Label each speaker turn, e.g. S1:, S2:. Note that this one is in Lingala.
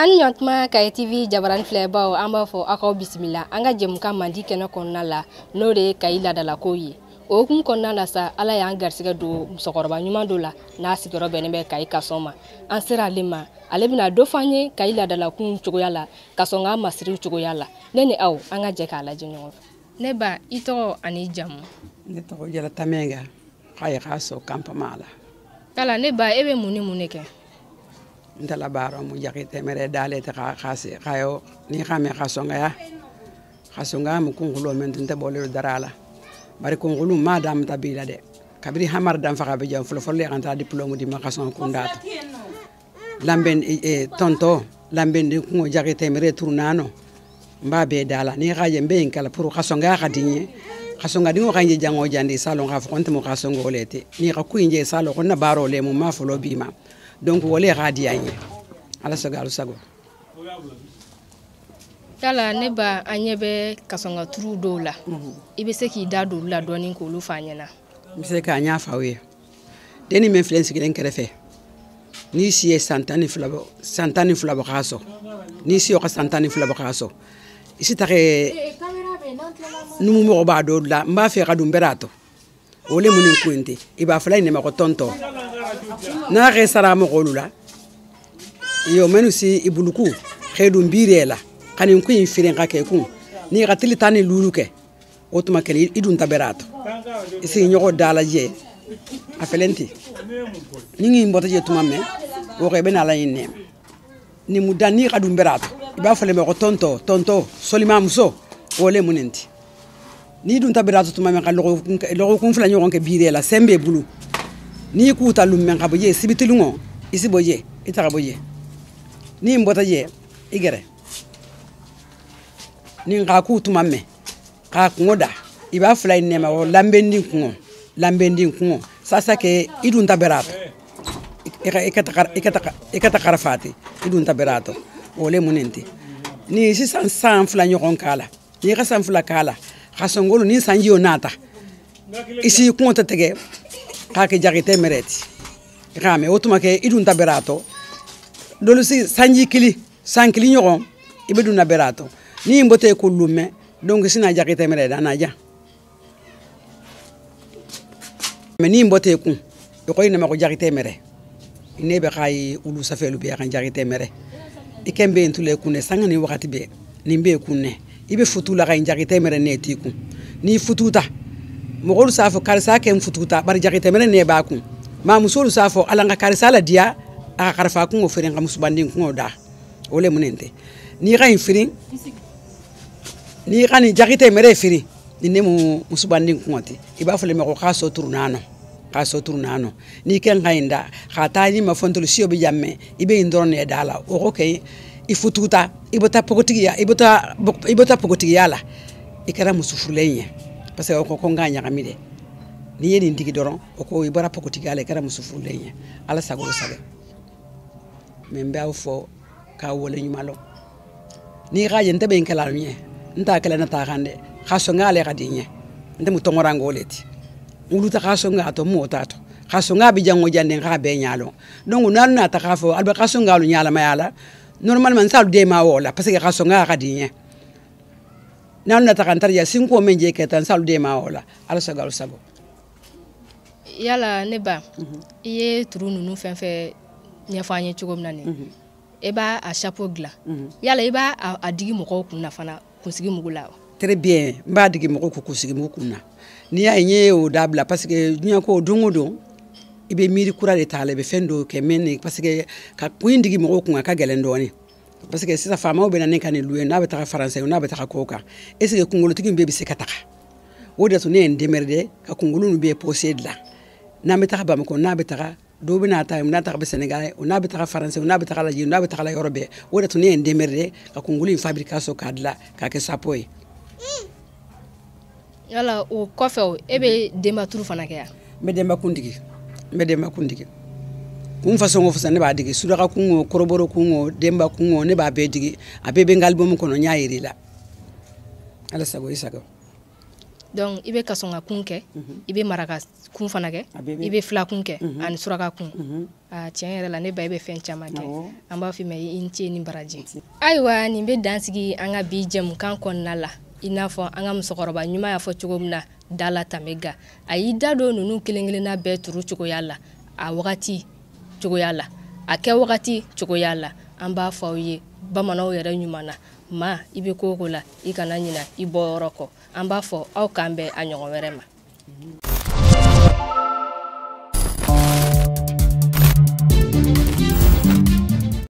S1: An yontman kaya TV Jabarani Flebao, amafo akou bismila. Angajem mkaman dikeno kon nala, nore kaila dala kouye. Ou kou kon nalasa, alay an garseke do msokorba nyuman do la, nasi do robe neme kaya kasoma. Ansera lima, alebina do fanye kaila dala koum chukoyala, kasonga masri chukoyala. Nene au, angajek hala jenye ou. Neba, ito anijam?
S2: Neto kou jela tamenga, kaya kaso kampamala.
S1: Tala, neba, ewe mouni mounike?
S2: ntala baro mu jakite mere dalete ka khasi kayo ni khame khasonga ya khasonga mu kungulo men tunte bolero darala bari kungulo ma dam tabila de kabiri hamar dam fa be jam fulo folle kan ta diplôme di makason kundat lamben e, e, tonto lamben di kungo jakite mere turnano mba be dala ni khaje mbe kala pour khasonga khadinye kasonga dingo kanje jango jandi salon ka fonte mo kasongo lete ni ka kuinje salo konna baro le mo ma folo bima donc wale yɛrɛ di an ye ala sago ala sago
S1: yala ne ba an ɲɛ bɛ kasɔnkaturuw dɔw la mhm. i be se k'i da don la dɔɔni k'olu fa ɲɛna
S2: n be se k'a ɲa faw ye denni min filɛ n sigilen kɛrɛfɛ n'i si ye san tan ni fila bɔ k'a sɔ n'i si yɔ ka san tan ni fila bɔ k'a sɔ i si tagɛ numu mɔgɔ b'a dɔ la n b'a fɛ ka dun bɛrɛ a tɔ o le mun ni ko n te i b'a fila i nɛmakɔ tɔn tɔ n'a ge sara mogolo la yo menu si i buluku ge dun biire la ka nin kun in firen ka kɛ kun ni ka tili tan ni lulu kɛ o tuma kɛlɛ i dun ta bɛrɛ a to i sigi ɲɔgɔn da lajɛ a fɛlɛn ten ni ŋi bɔtɔ jɛ tuma mɛn o kɛ i bɛ na ala ɲi nɛma nin mu dan ni ka dun bɛrɛ a to i b'a fɔlen bɛ ko tɔntɔ tɔntɔ solima muso o le mun nin ti n'i dun ta bɛrɛ a to tuma mɛn ka lɔgɔkun fila ɲɔgɔn kɛ biire la sɛn b'e bolo n'i k'u ta lumɛn ka bɔ ye sibitiliŋɔ i si bɔ ye i ta ka bɔ ye ni n bɔta ye i gɛrɛ ni k'a k'u tuma mɛn k'a kuŋo da i b'a fila i nɛɛma wɔ lanbendin kuŋɔ lanbendin kuŋɔ sasa kɛ i dun ta bɛrɛ a tɔ i ka ta karafaati i dun ta bɛrɛ a tɔ o le mun nin tɛ ni sisan san fila ɲɔgɔn k'a la n'i ka san fila k'a la ka sɔngolo ni sanji o n'a ta i si kuŋo tɛ tɛgɛ kake jaxite mereti xame wo tuma ke i dunta berato dolu si sanji kili san kili ɲɔgɔn i be dunna berato ni i bote ko lumme donc sina jaxite mereti ana ja me ni i bote kun i xo i nama ko jaxite mere i ne be xayi ulu safelu be xan jaxite mere i ken be ntule kunne sanga ni waxati be nin be kunne i be futu la xayi jaxite mere ne ti kun ni fututa mɔgɔlu s'a fɔ karisa kɛ n futuguta bari jakitemɛnɛ nɛ b'a kun ma musolu s'a fɔ ala n ka karisa la diya a ka karifa kungo feere n ka musubanden kungo da o le mun tɛ n'i ka nin feere n'i ka nin jakite mɛrɛ feere ni ne mu musubanden kungo tɛ i b'a fɔ le mɔgɔ k'a so turunaa nɔ k'a so turunaa nɔ n'i kɛ n ka ɲi da k'a taa n'i ma fɔ siyo bɛ yan mɛ i bɛ nin dɔrɔn nɛ da la o ko kɛ i futuguta i bɛ taa pogotigiya i bɛ taa i bɛ taa pogotigiya la i kɛra muso ye parce que o ko ko n k'a n'i ye nin tigi o ko i bɔra pogotigi ala i kɛra muso ala sago o sago mɛ n b'aw fɔ k'a waleɲuman n'i ka ye n tɛ bɛ n kɛlɛ na t'a kan dɛ k'a sɔn k'ale ka di n ɲɛ n tɛ mu tɔngɔra n k'o le ti wulu ta k'a sɔn k'a tɔ m'o t'a tɔ k'a sɔn k'a bɛ jango janden k'a bɛɛ ɲa donc n'alu n'a ta k'a fɔ alu bɛ k'a sɔn k'alu normalement n t'alu ma wɔ parce que k'a sɔn k'a ka n'alu nata ka ntarija sinkuo meŋ je keta nsalu deema wo la ala sago alu sago
S1: yala ne ba mm -hmm. i ye turu nunu fɛn ɲɛfɔ an ye cogo min na mhm. mm -hmm. i b'a a chapeau dilan mm -hmm. yala i b'a a digi mɔgɔw kun fana kunsigi
S2: mugu la très bien n b'a digi mɔgɔw kun kunsigi mugu kun n'i y'a ye o dabila parce que diɲɛ ko don i be miiri kura de t'a la i bɛ fɛn dɔw kɛ min ni parce ka kun digi mɔgɔw kun ka gɛlɛn dɔɔnin parce que sisan faamaw bɛ na ne ka nin lu ye n'a bɛ taga faransɛ n'a bɛ taga kow kan est ce que kunkolotigi bɛɛ bɛ se ka taga o de tun ne ye n demɛride ka kunkolo nu bɛɛ pose dilan n'an bɛ taga bamakɔ n'a bɛ taga dɔw bɛna ta n'a taga bɛ sɛnɛgal o n'a bɛ taga faransɛ o n'a bɛ taga lajɛ n'a bɛ taga la yɔrɔ bɛɛ o de tun ne ye n demɛride ka kunkolo in fabrikasɔn k'a dilan k'a kɛ sapo ye
S1: yala o kɔfɛ e bɛ denbaturu fana kɛ ya n
S2: bɛ denba kuntigi n bɛ denba kuntigi kun fasɔn o fasɔn ne b'a dege suraka kun o kɔrɔbɔrɔ kun o denba kun o ne b'a bɛɛ dege a bɛɛ bɛ n ka alibamu kɔnɔ n y'a yira i la ala sago i sago.
S1: donc i bɛ kasɔnka kun kɛ mhm. i bɛ maraka kun fana kɛ i bɛ filakun kɛ mhm. ani suraka kun mhm. tiɲɛ yɛrɛ la ne ba i bɛ fɛn caman kɛ an b'a f'i ma i ni ce ni baraji. ayiwa nin bɛ dansigi an ka bi jɛmukan kɔnɔna la i n'a fɔ an ka musokɔrɔba ɲuman y'a fɔ cogo min na dala tame ga a y'i da don ninnu kelen-kelenna bɛɛ turu cogoya la a wagati cogoya la a kɛ wagati cogoya la an b'a fɔ aw ye bamanaw yɛrɛ ɲuman na ma i be koko la i kana ɲina i bɔyɔrɔ kɔ an b'a fɔ aw k'an bɛ a ɲɔgɔn wɛrɛ ma mhm.